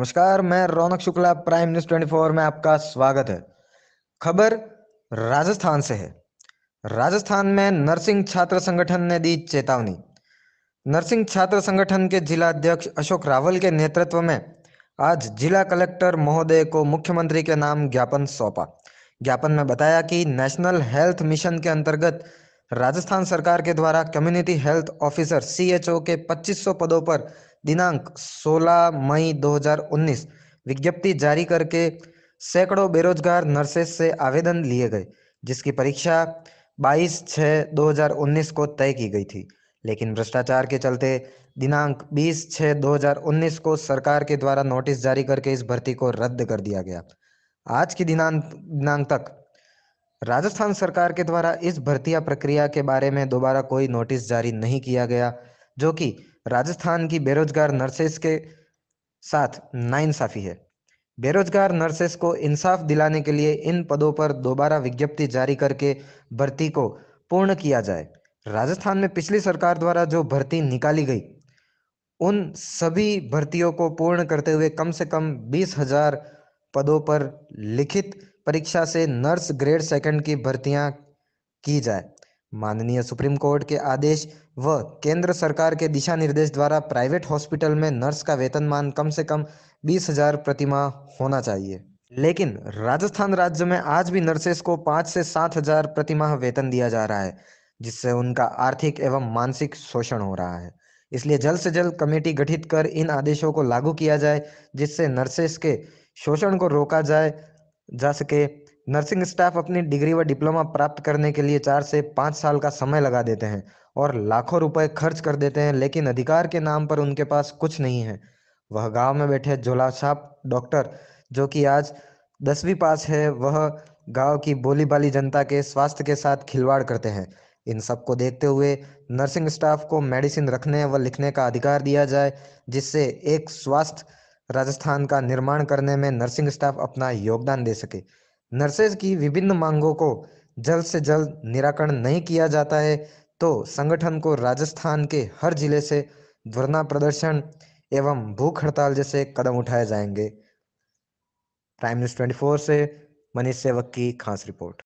नमस्कार मैं Raunak Shukla Prime News twenty four में आपका स्वागत है खबर राजस्थान से है राजस्थान में नर्सिंग छात्र संगठन ने दी चेतावनी नर्सिंग छात्र संगठन के जिला अध्यक्ष अशोक रावल के नेतृत्व में आज जिला कलेक्टर महोदय को मुख्यमंत्री के नाम ज्ञापन सौंपा ज्ञापन में बताया कि नेशनल हेल्थ मिशन के अंतर्गत राजस्थान सरकार के द्वारा कम्युनिटी हेल्थ ऑफिसर सीएचओ के 2500 पदों पर दिनांक 16 मई 2019 विज्ञप्ति जारी करके सैकड़ों बेरोजगार नर्सेस से आवेदन लिए गए जिसकी परीक्षा 22 छः 2019 को तय की गई थी लेकिन भ्रष्टाचार के चलते दिनांक 20 छः 2019 को सरकार के द्वारा नोटिस जारी करके इस भर्ती को रद्द कर दिया गया आज की दिनांक दिनांक तक राजस्थान सरकार के द्वारा इस भर्तिया प्रक्रिया के बारे में दोबारा कोई नोटिस जारी नहीं किया गया जो कि राजस्थान की बेरोजगार नर्सेस के साथ नाइंसाफी है बेरोजगार नर्सेस को इंसाफ दिलाने के लिए इन पदों पर दोबारा विज्ञप्ति जारी करके भर्ती को पूर्ण किया जाए राजस्थान में पिछली सरकार द्वारा जो भर्ती निकाली गई उन सभी भर्तियों को पूर्ण करते हुए कम से कम बीस हजार पदों पर लिखित परीक्षा से नर्स ग्रेड सेकंड की भर्तियां की जाए माननीय सुप्रीम कोर्ट के आदेश व केंद्र सरकार के दिशा निर्देश द्वारा प्राइवेट हॉस्पिटल में नर्स का वेतनमान कम से कम बीस हजार प्रतिमा होना चाहिए लेकिन राजस्थान राज्य में आज भी नर्सेस को पांच से सात हजार प्रतिमाह वेतन दिया जा रहा है जिससे उनका आर्थिक एवं मानसिक शोषण हो रहा है इसलिए जल्द से जल्द कमेटी गठित कर इन आदेशों को लागू किया जाए जिससे नर्सेस के शोषण को रोका जाए जा सके नर्सिंग स्टाफ अपनी डिग्री व डिप्लोमा प्राप्त करने के लिए चार से पाँच साल का समय लगा देते हैं और लाखों रुपए खर्च कर देते हैं लेकिन अधिकार के नाम पर उनके पास कुछ नहीं है वह गांव में बैठे छाप डॉक्टर जो कि आज दसवीं पास है वह गांव की बोली बाली जनता के स्वास्थ्य के साथ खिलवाड़ करते हैं इन सबको देखते हुए नर्सिंग स्टाफ को मेडिसिन रखने व लिखने का अधिकार दिया जाए जिससे एक स्वास्थ्य राजस्थान का निर्माण करने में नर्सिंग स्टाफ अपना योगदान दे सके नर्सेज की विभिन्न मांगों को जल्द से जल्द निराकरण नहीं किया जाता है तो संगठन को राजस्थान के हर जिले से धरना प्रदर्शन एवं भूख हड़ताल जैसे कदम उठाए जाएंगे प्राइम न्यूज 24 से मनीष सेवक की खास रिपोर्ट